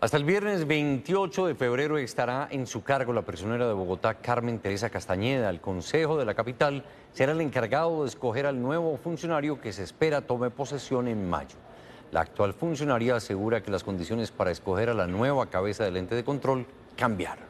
Hasta el viernes 28 de febrero estará en su cargo la prisionera de Bogotá, Carmen Teresa Castañeda. El Consejo de la Capital será el encargado de escoger al nuevo funcionario que se espera tome posesión en mayo. La actual funcionaria asegura que las condiciones para escoger a la nueva cabeza del ente de control cambiaron.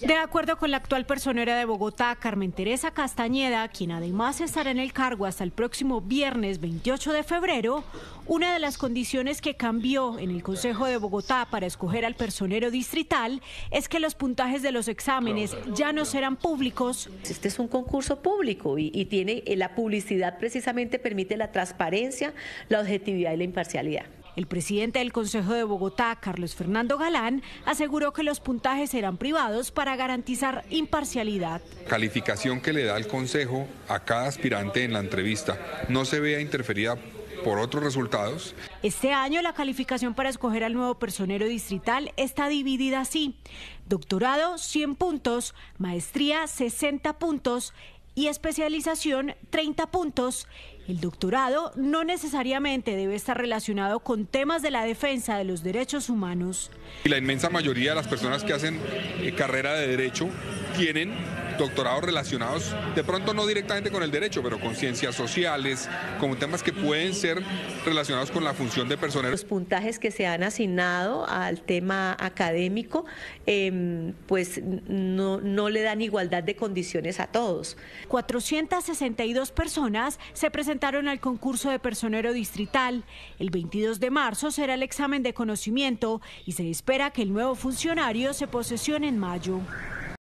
De acuerdo con la actual personera de Bogotá, Carmen Teresa Castañeda, quien además estará en el cargo hasta el próximo viernes 28 de febrero, una de las condiciones que cambió en el Consejo de Bogotá para escoger al personero distrital es que los puntajes de los exámenes ya no serán públicos. Este es un concurso público y, y tiene eh, la publicidad precisamente permite la transparencia, la objetividad y la imparcialidad. El presidente del Consejo de Bogotá, Carlos Fernando Galán, aseguró que los puntajes serán privados para garantizar imparcialidad. Calificación que le da el Consejo a cada aspirante en la entrevista no se vea interferida por otros resultados. Este año la calificación para escoger al nuevo personero distrital está dividida así. Doctorado 100 puntos, maestría 60 puntos, y especialización 30 puntos. El doctorado no necesariamente debe estar relacionado con temas de la defensa de los derechos humanos. La inmensa mayoría de las personas que hacen eh, carrera de derecho tienen doctorados relacionados, de pronto no directamente con el derecho, pero con ciencias sociales, con temas que pueden ser relacionados con la función de personero. Los puntajes que se han asignado al tema académico, em, pues no, no le dan igualdad de condiciones a todos. 462 personas se presentaron al concurso de personero distrital. El 22 de marzo será el examen de conocimiento y se espera que el nuevo funcionario se posesione en mayo.